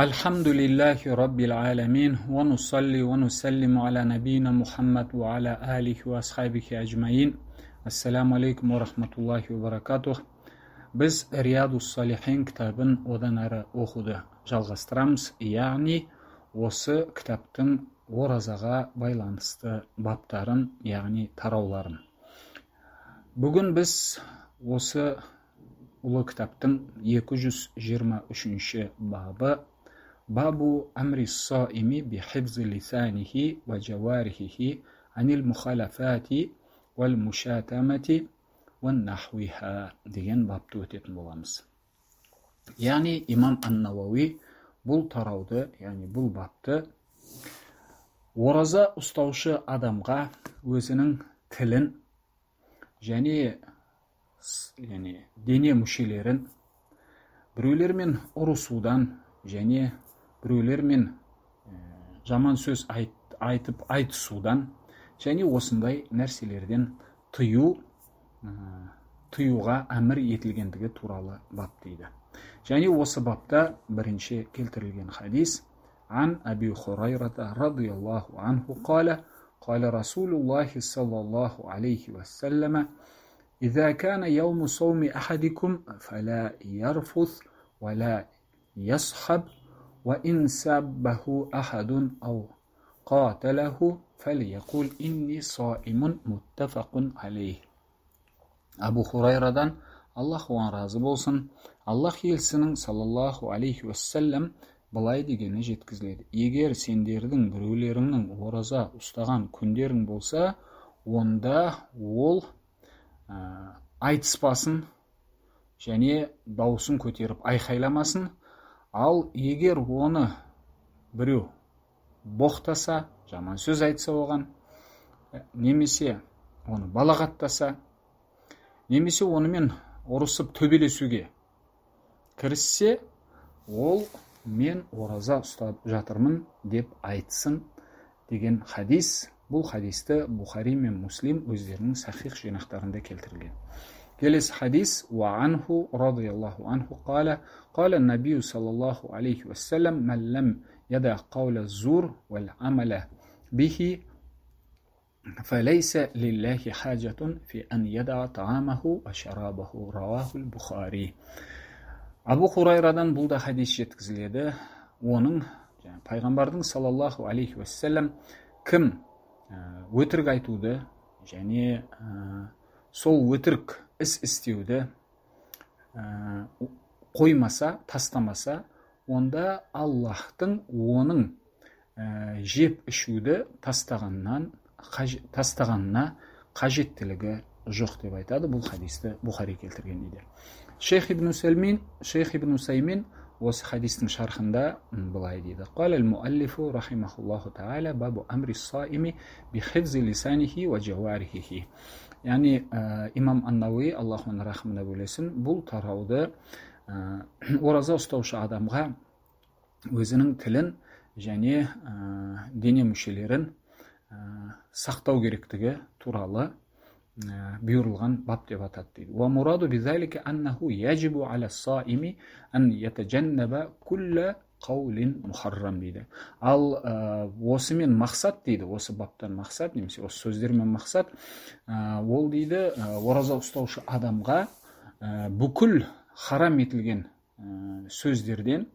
Әлхамдулиллахи Раббил Аламин, ва нусалли ва нусаллиму аля набиина Мухаммад ва аля алихи ва асхабихи ажмаин. Ассаламу алейкум ва рахматуллахи ва баракатух. Біз Риаду Салихин кітабын одан әрі оқуды жалғастырамыз, яғни осы кітаптың оразаға байланысты баптарын, яғни тарауларын. Бүгін біз осы ұлы кітаптың 223 ші бабы باب أمر الصائم بحفظ لسانه وجوارحه عن المخالفات والمشاتمة والنحوها деген бапты өтетін боламыз яғни имам ан науауи бұл тарауды яғни бұл бапты ораза ұстаушы адамға өзінің тілін және яғни дене мүшелерін біреулермен ұрысудан және біреулермен э, жаман сөз айт, айтып айтысудан және осындай нәрселерден тыю э, тыюға әмір етілгендігі туралы бап дейді және осы бапта бірінші келтірілген хадис عن أبي هريرة رضي الله عنه قال قال رسول الله صلى الله عليه وسلم إذا كان يوم صوم أحدكم فلا يرفث ولا يصحب وإن سبه أحد أو قاتله فليقول إني صائم متفق عليه أبو хурайрадан аллах оған разы болсын аллах елсінің саллаллаху алейхи уассалям былай дегені жеткізіледі егер сендердің біреулеріңнің ораза ұстаған күндерің болса онда ол ә, айтыспасын және даусын көтеріп айқайламасын ал егер оны біреу боқтаса жаман сөз айтса оған немесе оны балағаттаса немесе онымен ұрысып төбелесуге кіріссе ол мен ораза ұстап жатырмын деп айтсын деген хадис бұл хадисті бұхари мен муслим өздерінің сахих жинақтарында келтірген келес хадис уа анху радиаллаху анху қала қала нәби саллаллаху алейхи уассалам мән ләм яда қауля зур уәл амала бихи фәлейсә лилләхи хажатун фи ән яда таамаху уа шарабаху рауаху бухари абу хурайрадан бұл хадис жеткізіледі оның пайғамбардың саллаллаху алейхи уассалам кім ә, өтірік айтуды және ә, сол өтірік іс істеуді қоймаса тастамаса онда аллаһтың оның жеп ішуді тастағаннан қаж, тастағанына қажеттілігі жоқ деп айтады бұл хадисті бұхари келтірген дейді шейх ибн сәлмин шейх ибн усаймин осы хадистің шархында былай дейді قال المؤلف رحمه الله تعالى باب امر الصائم بحفظ яғни ә, имам аннауи аллах оның рахымына бөлесін бұл тарауды ә, ораза ұстаушы адамға өзінің тілін және дене мүшелерін сақтау керектігі туралы ә, бұйырылған бап деп атады дейді қаулин мұхаррам дейді ал ә, э, осымен мақсат дейді осы баптан мақсат немесе осы сөздермен мақсат э, ол дейді ә, ораза ұстаушы адамға ә, бүкіл харам етілген ә, сөздерден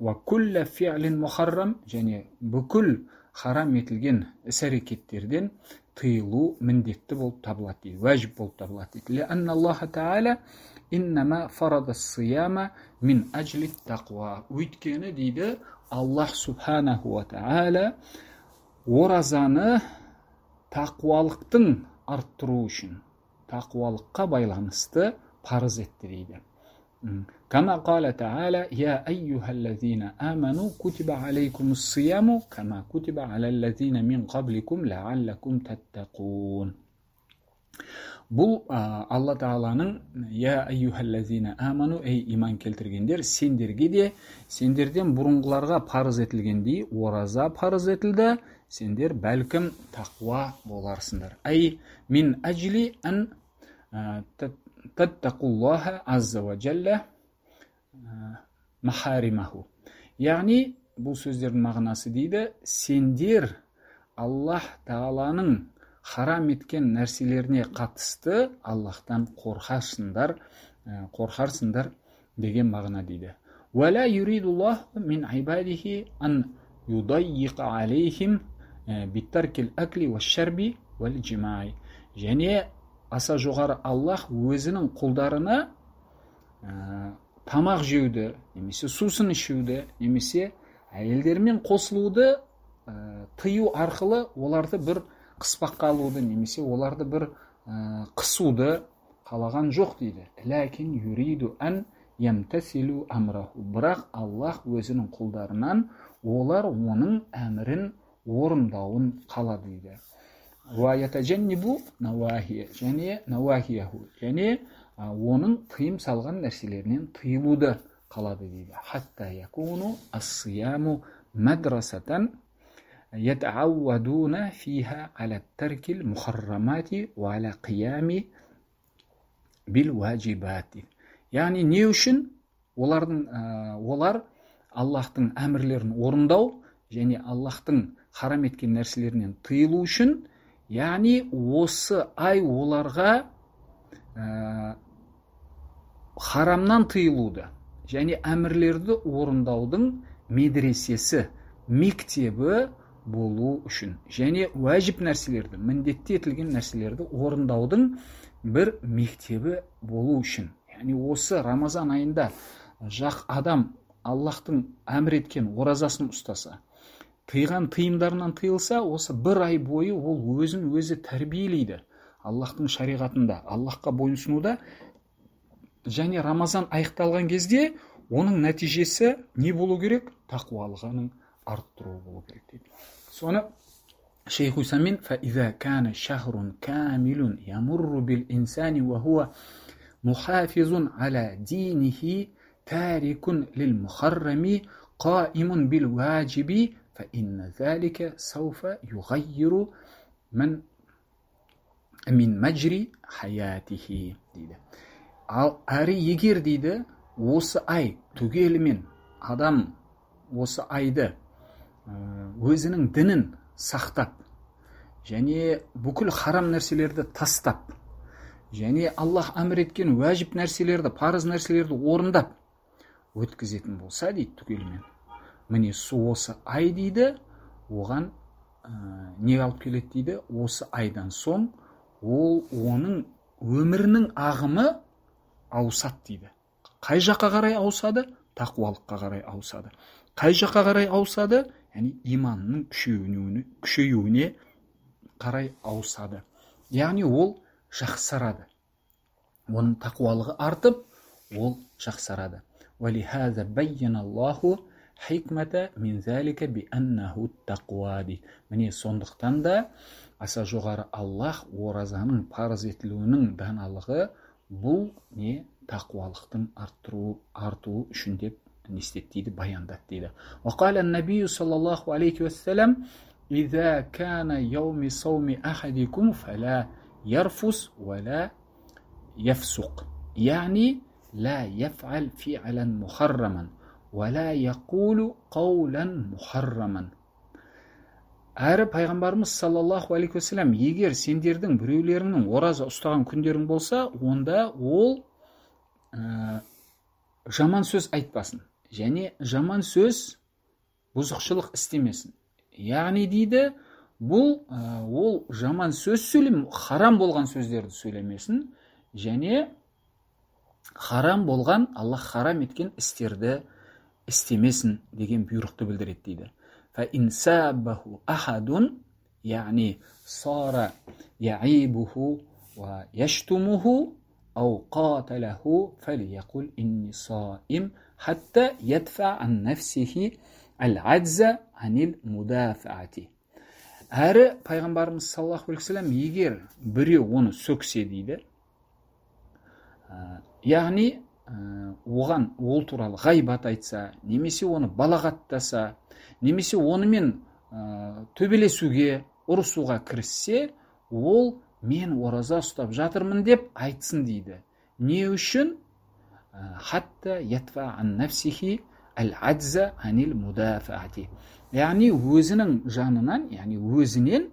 фиалин және бүкіл харам етілген іс әрекеттерден тыйылу міндетті болып табылады дейді уәжіп болып табылады дейді innama farada siyama min ajli taqva. Uytkeni deydi Allah subhanahu va taala оразаны taqvoliqdan arttırу үшін taqvoliqqa байланысты парыз етті дейді. كما قال تعالى يا أيها الذين آمنوا كتب عليكم الصيام كما كتب على الذين من قبلكم لعلكم تتقون бұл алла тағаланың я айюхаллазина аману ей иман келтіргендер сендерге де сендерден бұрынғыларға парыз етілгендей ораза парыз етілді сендер бәлкім тақуа боларсыңдар әй мин әжли ән таттақуллаха азза уа жәллә махаримаху яғни бұл сөздердің мағынасы дейді сендер аллах тағаланың харам еткен нәрселеріне қатысты аллахтан қорқасыңдар ә, қорқарсыңдар деген мағына дейді уәлә мин айбадихи ан юдайиқа алейхим ә, биттаркил акли уашшарби уәл және аса жоғары аллах өзінің құлдарына ә, тамақ жеуді немесе сусын ішуді немесе әйелдермен қосылуды ә, тыю арқылы оларды бір қыспаққа алуды немесе оларды бір ә, қысуды қалаған жоқ дейді ләкин юриду ән ямтасилу амраху бірақ аллах өзінің құлдарынан олар оның әмірін орындауын қалады дейді және науахияху және оның тыйым салған нәрселерінен тыйылуды қалады дейді хатта якуну ассияму мадрасатан يتعودون فيها على ترك المحرمات وعلى قيام بالواجبات яғни не үшін олардың олар Аллахтың әмірлерін орындау және Аллахтың харам еткен нәрселерінен тыйылу үшін яғни осы ай оларға харамнан тыйылуды және әмірлерді орындаудың медресесі мектебі болу үшін және уәжіп нәрселерді міндетті етілген нәрселерді орындаудың бір мектебі болу үшін яғни осы рамазан айында жақ адам аллаһтың әмір еткен оразасын ұстаса тыйған тыйымдарынан тыйылса осы бір ай бойы ол өзін өзі тәрбиелейді аллаһтың шариғатында аллаһқа бойынсынуда және рамазан аяқталған кезде оның нәтижесі не болу керек тақуалығының أرطغرل سونا شيخ سمين فَاِذَا كَانَ شَهْرٌ كَامِلٌ يَمُرُّ بِالْاِنْسَانِ وَهُوَ مُحَافِظٌ عَلَى دِينِهِ تَارِكٌ لِلْمُخَرَّمِ قَائِمٌ بِالْوَاجِبِ فَاِنَّ ذَٰلِكَ سَوْفَ يُغَيِّرُ مَنْ من مجري حياته ديدا ал әрі егер дейді осы ай түгелімен адам осы айды Э, өзінің дінін сақтап және бүкіл харам нәрселерді тастап және аллах әмір еткен уәжіп нәрселерді парыз нәрселерді орындап өткізетін болса дейді түгелімен міне су осы ай дейді оған ә, не алып келеді дейді осы айдан соң ол оның өмірінің ағымы ауысады дейді қай жаққа қарай ауысады тақуалыққа қарай ауысады қай жаққа қарай ауысады яғни иманның күшеюіне күшеюіне қарай ауысады яғни ол жақсарады оның тақуалығы артып ол жақсарады міне сондықтан да аса жоғары аллах оразаның парыз етілуінің даналығы бұл не тақуалықтың арттыру артуы үшін деп не істеді дейді баяндады дейді әрі пайғамбарымыз саллаллаху алейхи уассалам егер сендердің біреулеріңнің ораза ұстаған күндерің болса онда ол ә, жаман сөз айтпасын және жаман сөз бұзықшылық істемесін яғни дейді бұл ол жаман сөз сөйлем харам болған сөздерді сөйлемесін және харам болған аллах харам еткен істерді істемесін деген бұйрықты білдіреді дейді яғни сара яибуху яштумуху, ау қаталаху, yedfa an nefsihi al anil mudafaati әрі пайғамбарымыз саллаллаху алейхи уассалам егер біреу оны сөксе дейді яғни оған ол туралы ғайбат айтса немесе оны балағаттаса немесе онымен ә, төбелесуге ұрысуға кіріссе ол мен ораза ұстап жатырмын деп айтсын дейді не үшін хатта ятфа ан нафсихи әл аджза анил мудафаати яғни өзінің жанынан яғни өзінен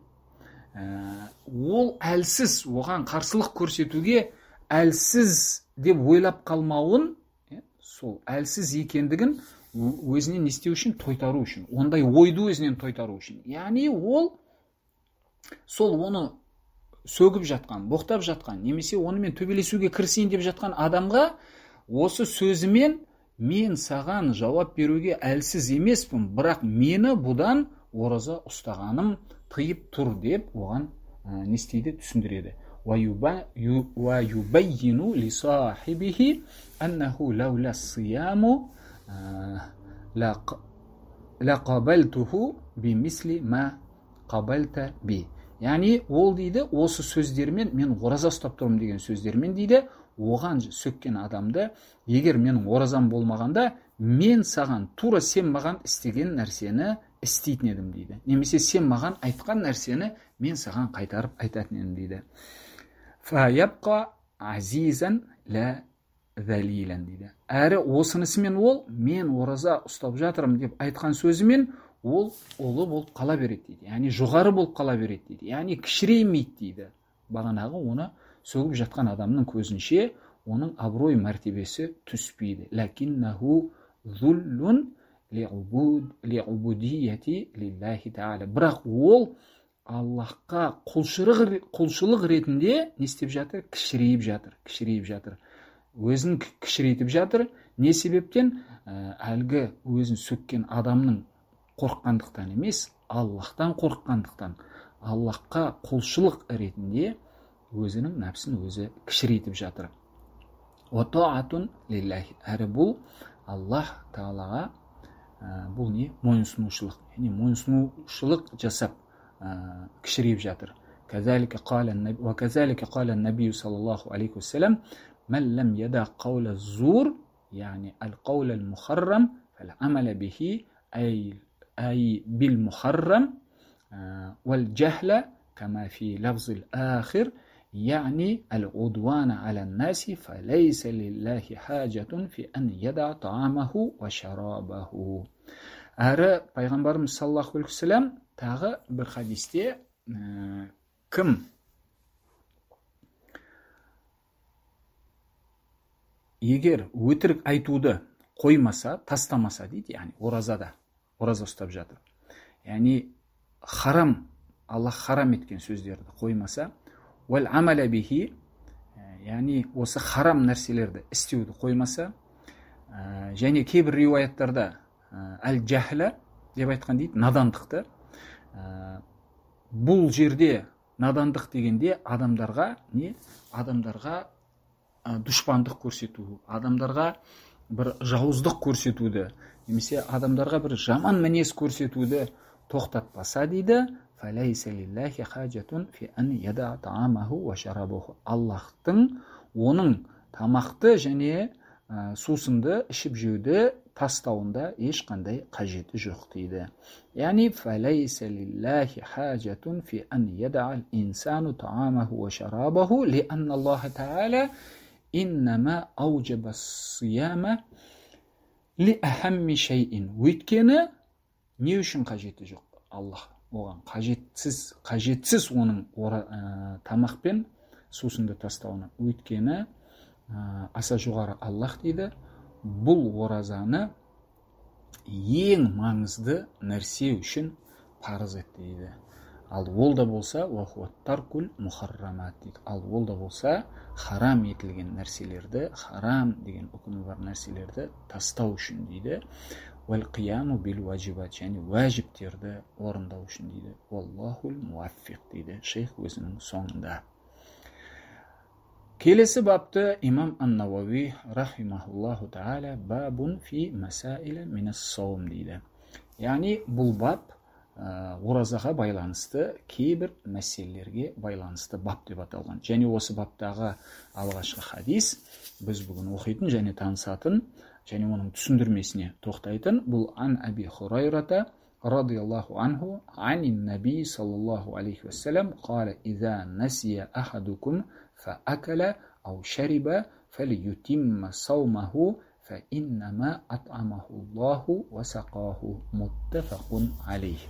ә, ол әлсіз оған қарсылық көрсетуге әлсіз деп ойлап қалмауын ә, сол әлсіз екендігін өзінен не істеу үшін тойтару үшін ондай ойды өзінен тойтару үшін яғни ол сол оны сөгіп жатқан боқтап жатқан немесе онымен төбелесуге кірісейін деп жатқан адамға осы сөзімен мен саған жауап беруге әлсіз емеспін бірақ мені бұдан ораза ұстағаным тыйып тұр деп оған ә, не істейді түсіндіреді яғни ол дейді осы сөздермен мен ораза ұстап тұрмын деген сөздермен дейді оған сөккен адамды егер менің оразам болмағанда мен саған тура сен маған істеген нәрсені істейтін едім дейді немесе сен маған айтқан нәрсені мен саған қайтарып айтатын едім дейді азизан лә дейді әрі осынысымен ол мен ораза ұстап жатырмын деп айтқан сөзімен ол ұлы болып қала береді дейді яғни жоғары болып қала береді дейді яғни кішіреймейді дейді бағанағы оны сөгіп жатқан адамның көзінше оның абырой мәртебесі түспейді бірақ ол аллахқа құлшылық, ретінде не істеп жатыр кішірейіп жатыр кішірейіп жатыр өзін кішірейтіп жатыр не себептен ә, әлгі өзін сөккен адамның қорққандықтан емес аллахтан қорыққандықтан аллахқа құлшылық ретінде o'zining nafsini وزن kishiritib жатыр отоатун لله әрі бұл аллах тағалаға бұл не мойынсынушылық яғни мойынсынушылық жасап кішірейіп жатыр كذلك قال النبي وكذلك قال النبي صلى الله عليه وسلم من لم يدع قول الزور يعني القول المحرم فالعمل به أي, أي بالمحرم آه، والجهل كما في لفظ الآخر يعني العدوان على الناس فليس لله حاجة في أن يدع طعامه وشرابه әрі пайғамбарымыз саллаллаху алейхи тағы бір хадисте кім егер өтірік айтуды қоймаса тастамаса дейді яғни оразада ораза ұстап жатып яғни харам аллах харам еткен сөздерді қоймаса бихи яғни осы харам нәрселерді істеуді қоймаса ә, және кейбір риуаяттарда әл жәһла деп айтқан дейді надандықты бұл жерде надандық дегенде адамдарға не адамдарға ә, дұшпандық көрсету адамдарға бір жауыздық көрсетуді немесе адамдарға бір жаман мінез көрсетуді тоқтатпаса дейді аллахтың оның тамақты және ә, сусынды ішіп жеуді тастауында ешқандай қажеті жоқ дейді яғни في يدع طعامه وشرابه لأن өйткені не үшін қажеті жоқ аллах оған қажетсіз қажетсіз оның ора, ә, тамақ пен сусынды тастауына өйткені ә, аса жоғары аллах дейді бұл оразаны ең маңызды нәрсе үшін парыз етті дейді ал ол да болса мухаррамат дейді ал ол да болса харам етілген нәрселерді харам деген үкімі бар нәрселерді тастау үшін дейді уәлқияму бил уәжибат және уәжіптерді орындау үшін дейді уаллахул муаффиқ дейді шейх өзінің соңында келесі бапты имам ан науави рахималлаху тағала бабун фи масаилі минассаум дейді яғни бұл бап ә, оразаға байланысты кейбір мәселелерге байланысты бап деп аталған және осы баптағы алғашқы хадис біз бүгін оқитын және танысатын және оның түсіндірмесіне тоқтайтын бұл ан әби хурайрата رضي الله عنه عن النبي صلى الله عليه وسلم قال إذا نسي أحدكم فأكل أو شرب فليتم صومه فإنما أطعمه الله وسقاه متفق عليه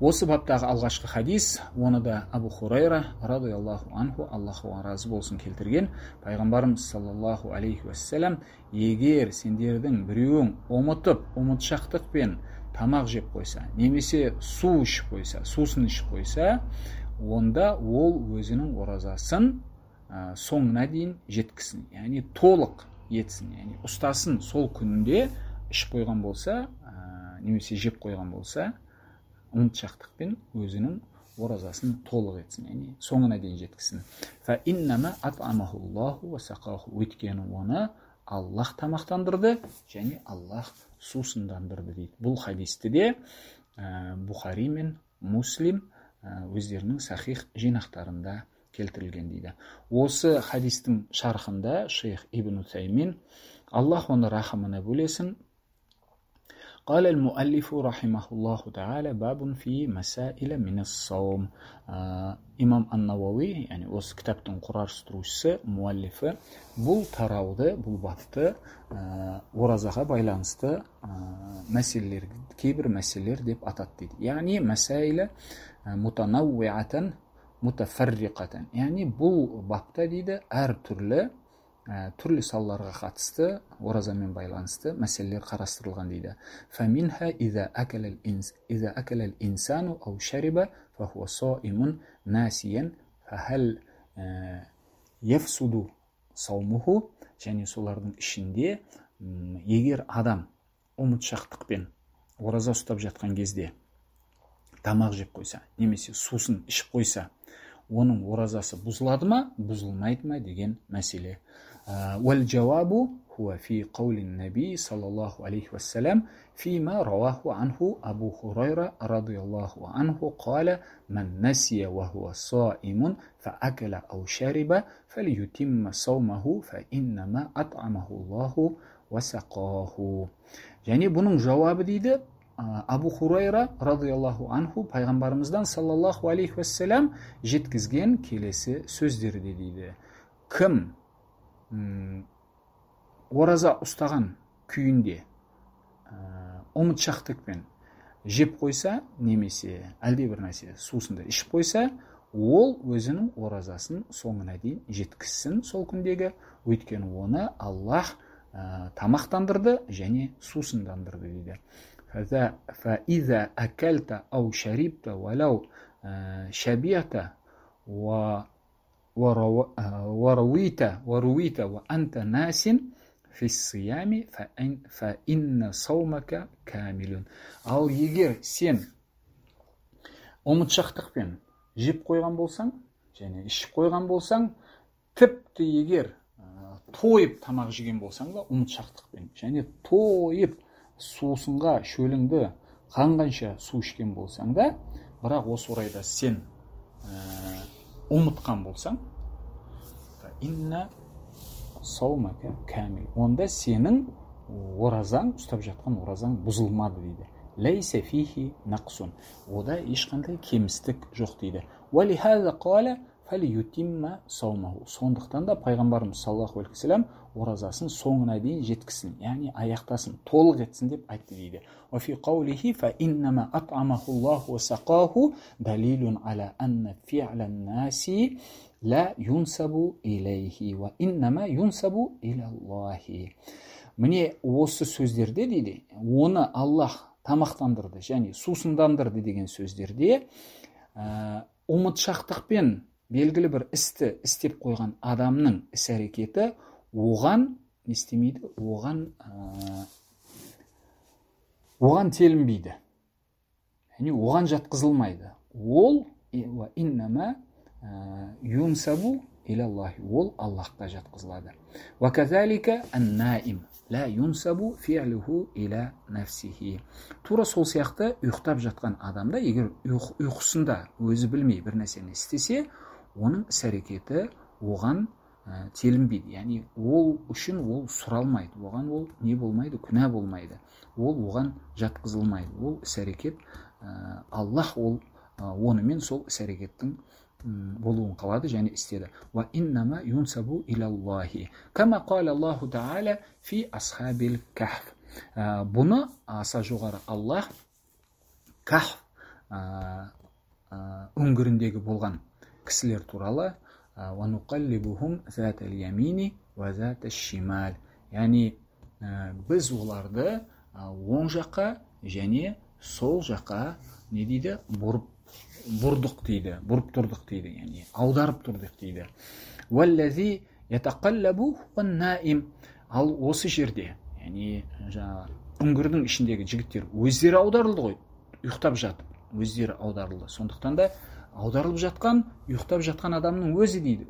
осы баптағы алғашқы хадис оны да абу хурайра радиаллаху анху аллаху разы болсын келтірген пайғамбарымыз саллаллаху алейхи уассалам егер сендердің біреуің ұмытып ұмытшақтықпен тамақ жеп қойса немесе су ішіп қойса сусын ішіп қойса онда ол өзінің оразасын ә, соңына дейін жеткізсін яғни толық етсін яғни ұстасын сол күнінде ішіп қойған болса немесе жеп қойған болса ұмытшақтықпен өзінің оразасын толық етсін яғни соңына дейін жеткізсін өйткені оны аллах тамақтандырды және аллах сусындандырды дейді бұл хадисті де ә, бұхари мен муслим өздерінің сахих жинақтарында келтірілген дейді осы хадистің шарқында шейх ибн усаймин аллах оны рахымына бөлесін قال المؤلف رحمه الله تعالى باب في مسائل من الصوم Имам имам аннауауи яғни осы кітаптың құрастырушысы муаллифі бұл тарауды бұл бапты оразаға байланысты ә, мәселелер кейбір мәселелер деп атады дейді яғни мәсәйлі мутанауиатан мутафарриқатан яғни бұл бапта дейді түрлі Э, түрлі салаларға қатысты оразамен байланысты мәселелер қарастырылған дейді фаминха иза инсану ау шариба фахуа соимун э, саумуху және солардың ішінде егер адам ұмытшақтықпен ораза ұстап жатқан кезде тамақ жеп қойса немесе сусын ішіп қойса Оның ғуразасы бұзладыма, бұзылмайдыма деген мәселе. Вәл ә, жауабу, Хуа фі қаулин Наби, салаллаху алейху ассалам, Фі ма рауаху аанху, Абу Хурайра, радияллаху аанху, қала, мән насия ва хуа саимун, фа акала ау шариба, фәл ютиммі саума ху, фа ва сақа ху. Және бұның жауабы дейді, абу хурайра радиаллаху анху пайғамбарымыздан саллаллаху алейхи уассалам жеткізген келесі сөздерде дейді кім ораза ұстаған күйінде ұмытшақтықпен жеп қойса немесе әлде бір нәрсе сусынды ішіп қойса ол өзінің оразасын соңына дейін жеткізсін сол күндегі өйткені оны аллах тамақтандырды және сусындандырды дейді فإذا أكلت أو شربت ولو ал егер сен ұмытшақтықпен жеп қойған болсаң және ішіп қойған болсаң тіпті егер тойып тамақ жеген болсаң да ұмытшақтықпен және тойып суысыңға шөліңді қанғанша су ішкен болсаң да бірақ осы орайда сен ә, ұмытқан болсаң инна саумака онда сенің оразаң ұстап жатқан оразаң бұзылмады дейді фихи нақсун ода ешқандай кемістік жоқ дейді сондықтан да пайғамбарымыз саллаллаху алейхи оразасын соңына дейін жеткізсін яғни аяқтасын толық етсін деп айтты дейді міне осы сөздерде дейді оны аллах тамақтандырды және сусындандырды деген сөздерде ә, ұмытшақтықпен белгілі бір істі істеп қойған адамның іс әрекеті оған не істемейді оған оған телінбейді яғни оған жатқызылмайды ол иннама юнсабу ол аллахқа жатқызылады аннаим ла юнсабу иля нафсихи тура сол сияқты ұйықтап жатқан адамда егер ұйқысында өзі білмей бір нәрсені істесе оның іс әрекеті оған ә, телінбейді яғни ол үшін ол сұралмайды оған ол не болмайды күнә болмайды ол оған жатқызылмайды ол іс әрекет ә, аллах ол ә, онымен сол іс әрекеттің болуын қалады және істеді иннама фи ә, бұны аса жоғары аллах кахф ә, ә, үңгіріндегі болған кісілер туралы وَنُقَلِّبُهُمْ ذَاتَ яғни біз оларды оң жаққа және сол жаққа не дейді бұрып бұрдық дейді бұрып тұрдық дейді яғни аударып тұрдық дейді наим ал осы жерде яғни жаңағы үңгірдің ішіндегі жігіттер өздері аударылды ғой ұйықтап жатып өздері аударылды сондықтан да аударылып жатқан ұйықтап жатқан адамның өзі дейді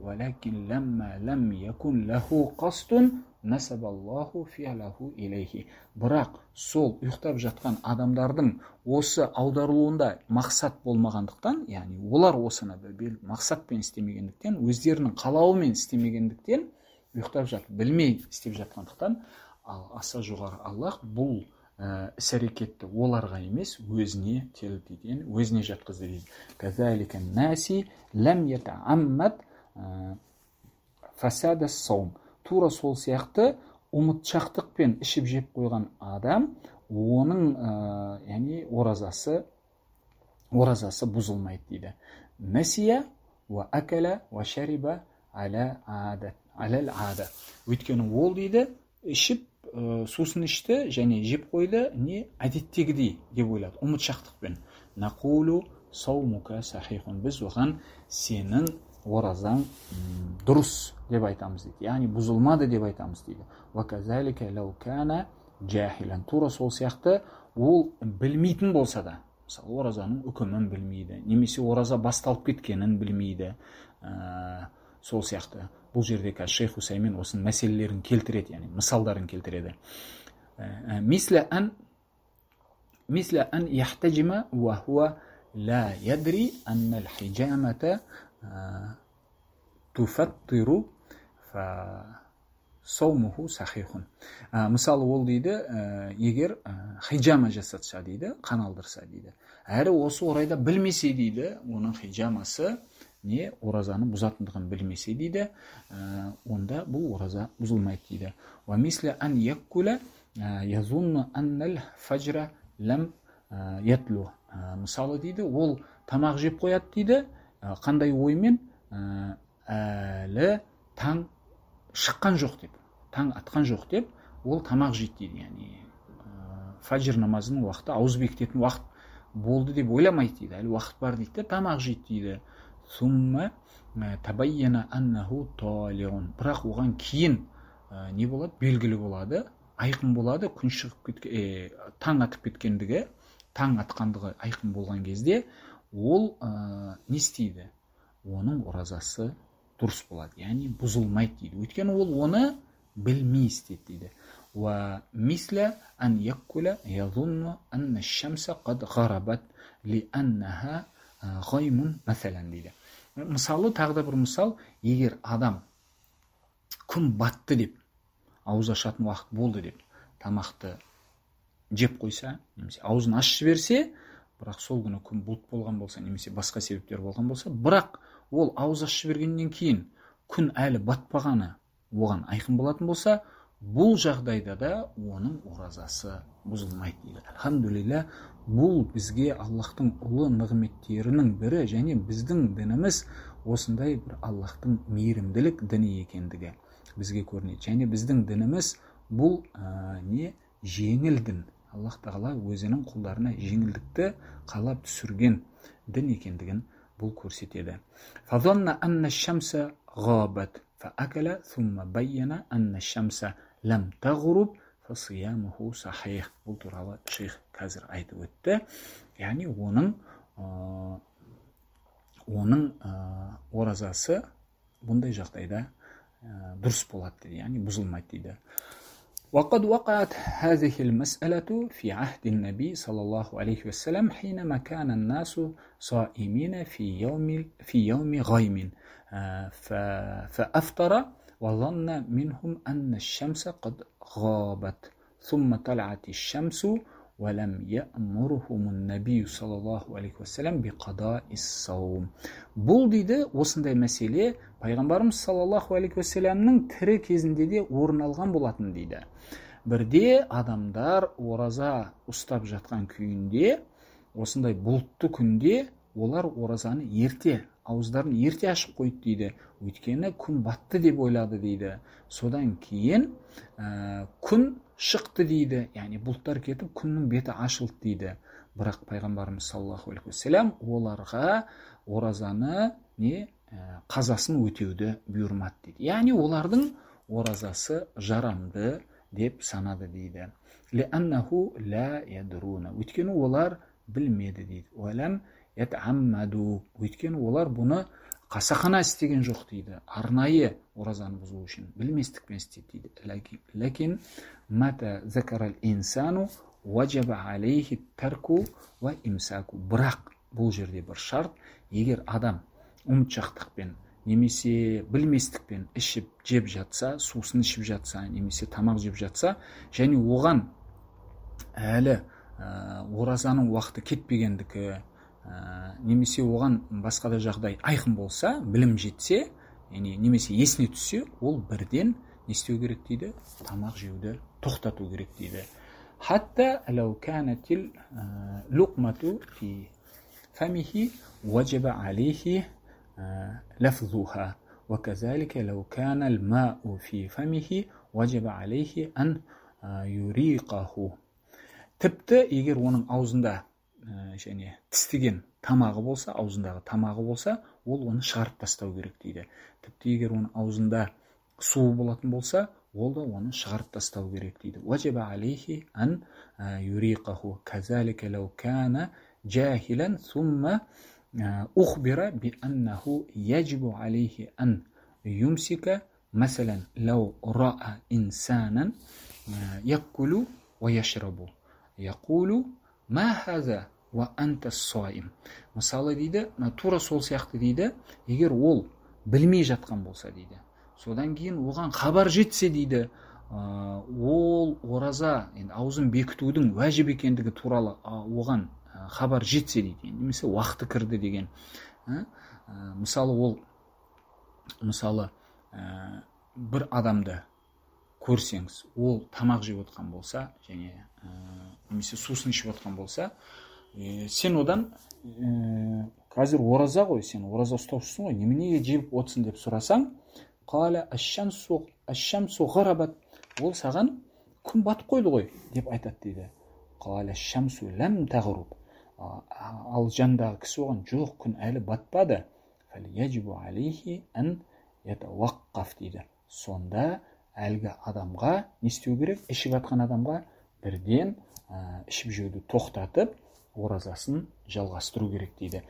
бірақ сол ұйықтап жатқан адамдардың осы аударылуында мақсат болмағандықтан яғни олар осыны бір мақсатпен істемегендіктен өздерінің қалауымен істемегендіктен ұйықтап жатып білмей істеп жатқандықтан ал аса жоғары аллах бұл Э, іс әрекетті оларға емес өзіне телпиген өзіне жатқызды дейді э, тура сол сияқты ұмытшақтықпен ішіп жеп қойған адам оның ә, яғни оразасы оразасы бұзылмайды дейді нәсия уа акала уа шариба өйткені ол дейді ішіп ә, э, сусын ішті және жеп қойды не әдеттегідей деп ойлады ұмытшақтықпен нақулу саумука сахихун біз оған сенің оразаң дұрыс деп айтамыз дейді яғни бұзылмады деп айтамыз дейді жахилан тура сол сияқты ол білмейтін болса да мысалы оразаның үкімін білмейді немесе ораза басталып кеткенін білмейді ә, сол сияқты бұл жерде қазір шейх хусаймин осының мәселелерін келтіреді яғни мысалдарын келтіреді ә, ә, мисля ән мисля ән яхтажима мысалы ол дейді егер хиджама жасатса дейді қан дейді әрі осы орайда білмесе дейді оның хиджамасы не оразаны бұзатындығын білмесе дейді ә, онда бұл ораза бұзылмайды дейді уамисля ан яккуля ә, язун ләм ә, ятлу ә, мысалы дейді ол тамақ жеп қояды дейді қандай оймен әлі таң шыққан жоқ деп таң атқан жоқ деп ол тамақ жейді дейді яғни фаджр намазының уақыты ауыз бекітетін уақыт болды деп ойламайды дейді әлі уақыт бар дейді тамақ жейді дейді сумма э, табайяна аннаху талиғун бірақ оған кейін э, не болады белгілі болады айқын болады күн шығып кеткен э, таң атып кеткендігі таң атқандығы айқын болған кезде ол не істейді оның оразасы дұрыс болады яғни бұзылмайды дейді өйткені ол оны білмей істейді дейді ومثل ан көлі шамса қад ғоймун э, мәселен дейді мысалы тағы да бір мысал егер адам күн батты деп ауыз ашатын уақыт болды деп тамақты жеп қойса немесе аузын ашып жіберсе бірақ сол күні күн бұлт болған болса немесе басқа себептер болған болса бірақ ол ауыз ашып жібергеннен кейін күн әлі батпағаны оған айқын болатын болса бұл жағдайда да оның оразасы бұзылмайды дейді бұл бізге аллаһтың ұлы нығметтерінің бірі және біздің дініміз осындай бір аллаһтың мейірімділік діні екендігі бізге көрінеді және біздің дініміз бұл не жеңіл дін аллах тағала өзінің құлдарына жеңілдікті қалап түсірген дін екендігін бұл көрсетеді акала ثم بين الشمس لم تغرب фасиямуху бұл туралы шейх қазір айтып өтті яғни оның ә, оның ә, оразасы бұндай жағдайда ә, дұрыс болады дейді яғни бұзылмайды дейді وقد وقعت هذه المسألة في عهد النبي صلى الله عليه وسلم حينما كان الناس صائمين في يوم في يوم غيم فأفطر وظن منهم أن الشمس قد غابت ثم طلعت الشمس ولم يأمرهم النبي صلى الله عليه وسلم بقضاء الصوم бұл дейді осындай мәселе пайғамбарымыз саллаллаху алейхи уассаламның тірі кезінде де орын алған болатын дейді бірде адамдар ораза ұстап жатқан күйінде осындай бұлтты күнде олар оразаны ерте ауыздарын ерте ашып қойды дейді өйткені күн батты деп ойлады дейді содан кейін ә, күн шықты дейді яғни бұлттар кетіп күннің беті ашылды дейді бірақ пайғамбарымыз саллаллаху алейхи уассалям оларға оразаны не ә, қазасын өтеуді бұйырмады дейді яғни олардың оразасы жарамды деп санады дейді өйткені олар білмеді дейді ятаммаду өйткені олар бұны қасақана істеген жоқ дейді арнайы оразаны бұзу үшін білместікпен істеді дейді ләкин мата инсану алейхи имсаку бірақ бұл жерде бір шарт егер адам ұмытшақтықпен немесе білместікпен ішіп жеп жатса сусын ішіп жатса немесе тамақ жеп жатса және оған әлі ә, оразаның уақыты кетпегендікі ә, немесе оған басқа да жағдай айқын болса білім жетсе яғни немесе есіне түссе ол бірден не істеу керек дейді тамақ жеуді тоқтату керек дейді хатта وكذلك لو э, э, тіпті егер оның аузында Э, және тістеген тамағы болса аузындағы тамағы болса ол оны шығарып тастау керек дейді тіпті егер оның аузында суы болатын болса ол да оны шығарып тастау керек дейді уажиба алейхи ан э, юриқаху казалика лау кана جاهلا ثم أخبر بأنه يجب عليه أن يمسك مثلا لو رأى إنسانا يأكل ويشرب يقول ما هذا мысалы дейді мына тура сол сияқты дейді егер ол білмей жатқан болса дейді содан кейін оған хабар жетсе дейді ол ораза енді аузын бекітудің уәжіп екендігі туралы оған хабар жетсе дейді немесе уақыты кірді деген ә, мысалы ол мысалы бір адамды көрсеңіз ол тамақ жеп отқан болса және ә, немесе сусын ішіп отқан болса ә, сен одан ә, қазір ораза ғой сен ораза ұстаушысың ғой неменеге жеп отырсың деп сұрасаң ол саған күн батып қойды ғой деп айтады дейді ал жандағы кісі оған жоқ күн әлі батпады дейді сонда әлгі адамға не істеу керек ішіп жатқан адамға бірден ішіп жеуді тоқтатып оразасын жалғастыру керек дейді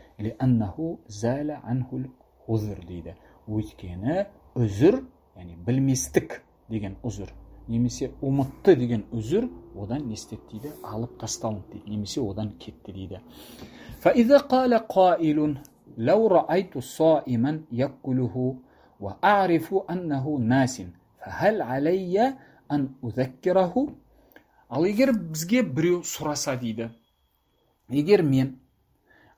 дейді өйткені үзір яғни білместік деген үзір немесе ұмытты деген үзір одан не істеді дейді алып тасталынды дейді немесе одан кетті дейді ал егер бізге біреу сұраса дейді егер мен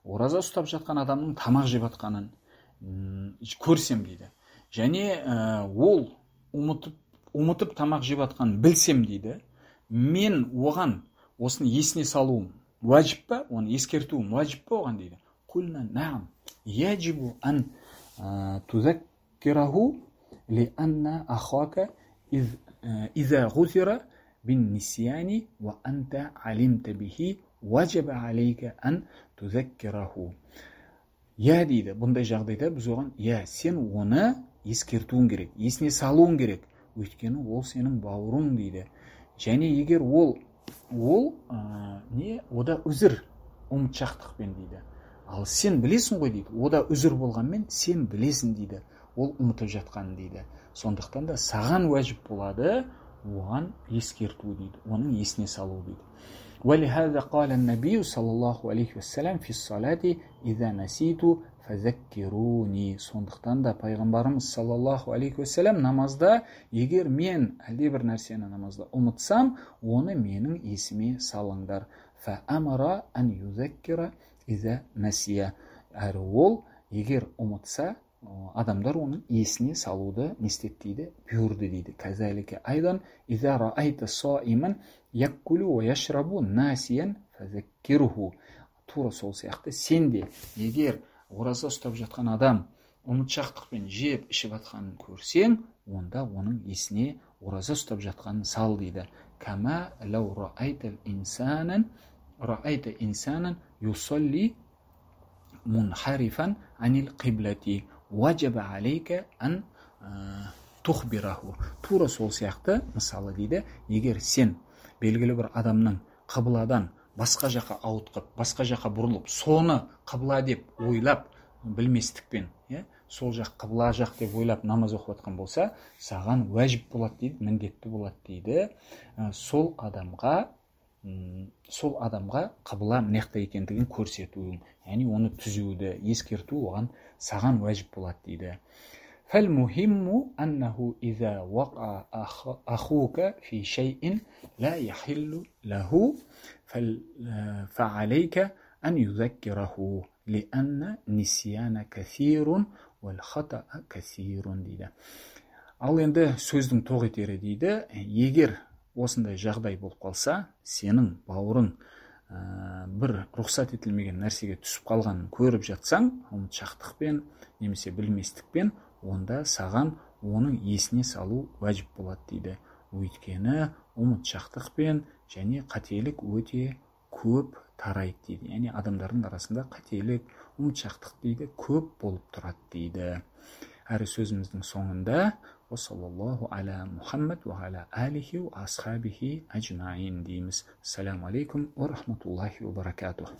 ораза ұстап жатқан адамның тамақ жеп жатқанын көрсем дейді және э, ол ұмытып ұмытып тамақ жеп жатқанын білсем дейді мен оған осыны есіне салуым уәжіп па оны ескертуім уәжіп па оған дейді قلنا ә уәжіб алейка ән тузәккираху я дейді бұндай жағдайда біз оған иә сен оны ескертуің керек есіне салуың керек өйткені ол сенің бауырың дейді және егер ол ол не ода үзір ұмытшақтықпен дейді ал сен білесің ғой дейді ода үзір болғанмен сен білесің дейді ол ұмытып жатқанын дейді сондықтан да саған уәжіп болады оған ескерту дейді оның есіне салу дейді ولهذا قال النبي صلى الله عليه وسلم في الصلاة إذا نسيت فذكروني сондықтан да пайғамбарымыз саллаллаху алейхи уассалам намазда егер мен әлдебір нәрсені намазда ұмытсам оны менің есіме салыңдар фәәмара ән юзәккира изә нәсия әрі ол егер ұмытса адамдар оның есіне салуды не істеді дейді бұйырды дейді айдан иза раайта саиман яккулу уа яшрабу насиян фазаккируху тура сол сияқты сен де егер ораза ұстап жатқан адам ұмытшақтықпен жеп ішіп жатқанын көрсең онда оның есіне ораза ұстап жатқанын сал дейді кәмә ләу раайта инсанан раайта инсанан юсалли мунхарифан анил қиблати уажаба алейка ан э, тухбираху тура сол сияқты мысалы дейді егер сен белгілі бір адамның қыбыладан басқа жаққа ауытқып басқа жаққа бұрылып соны қыбыла деп ойлап білместікпен иә сол жақ қыбыла жақ деп ойлап намаз оқып жатқан болса саған уәжіп болады дейді міндетті болады дейді э, сол адамға сол адамға қыбыла мыняқта екендігін көрсетуің яғни оны түзеуді ескерту оған саған уәжіп болады дейді فالمهم أنه إذا وقع أخ أخوك في شيء لا يحل له فعليك أن يذكره لأن نسيان كثير والخطأ كثير دي дейді ал енді сөздің тоқ етері дейді егер осындай жағдай болып қалса сенің бауырың ә, бір рұқсат етілмеген нәрсеге түсіп қалғанын көріп жатсаң ұмытшақтықпен немесе білместікпен онда саған оның есіне салу уәжіп болады дейді өйткені ұмытшақтықпен және қателік өте көп тарайды дейді яғни адамдардың арасында қателік ұмытшақтық дейді көп болып тұрады дейді әрі сөзіміздің соңында уассалаллаху аля мұхаммад уа аля уа асхабихи әжмаин дейміз салам алейкум уа рахматуллахи уа баракатух